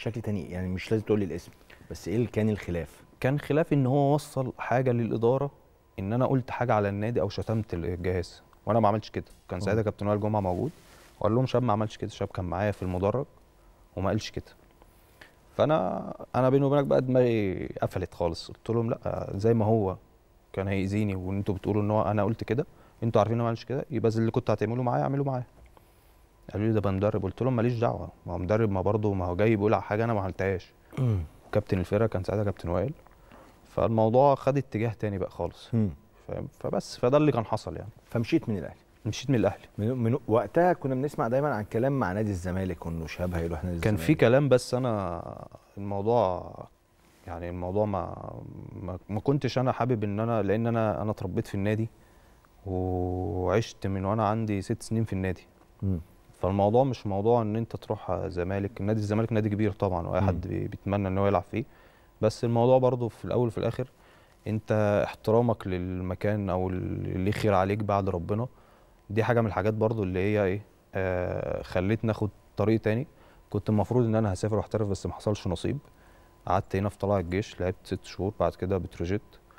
شكل تاني يعني مش لازم تقول لي الاسم بس ايه كان الخلاف كان خلاف ان هو وصل حاجه للاداره ان انا قلت حاجه على النادي او شتمت الجهاز وانا ما عملتش كده كان ساعتها كابتن وائل جمعه موجود وقال لهم شاب ما عملش كده شاب كان معايا في المدرج وما قالش كده فانا انا بيني وبينك بقى دماغي قفلت خالص قلت لهم لا زي ما هو كان هيأذيني وانتوا بتقولوا ان هو انا قلت كده انتوا عارفين ان انا ما عملتش كده يبقى اللي كنت هتعمله معايا اعمله معايا قالوا لي ده بقى مدرب قلت لهم ماليش دعوه ما هو مدرب ما برضه ما هو جاي بيقول على حاجه انا ما عملتهاش كابتن الفرقه كان ساعتها كابتن وائل فالموضوع خد اتجاه تاني بقى خالص فبس فده اللي كان حصل يعني فمشيت من الاهلي مشيت من الاهلي من, من وقتها كنا بنسمع دايما عن كلام مع نادي الزمالك وانه شهاب هيروح نادي الزمالك كان في كلام بس انا الموضوع يعني الموضوع ما ما كنتش انا حابب ان انا لان انا انا اتربيت في النادي وعشت من وانا عندي ست سنين في النادي م. فالموضوع مش موضوع ان انت تروح زمالك نادي الزمالك نادي كبير طبعا واي حد بيتمنى ان هو يلعب فيه بس الموضوع برضو في الاول وفي الاخر انت احترامك للمكان او اللي خير عليك بعد ربنا دي حاجه من الحاجات برضو اللي هي ايه آه خلتني اخد طريق تاني كنت المفروض ان انا هسافر واحترف بس ما حصلش نصيب قعدت هنا في طلائع الجيش لعبت ست شهور بعد كده بتروجيت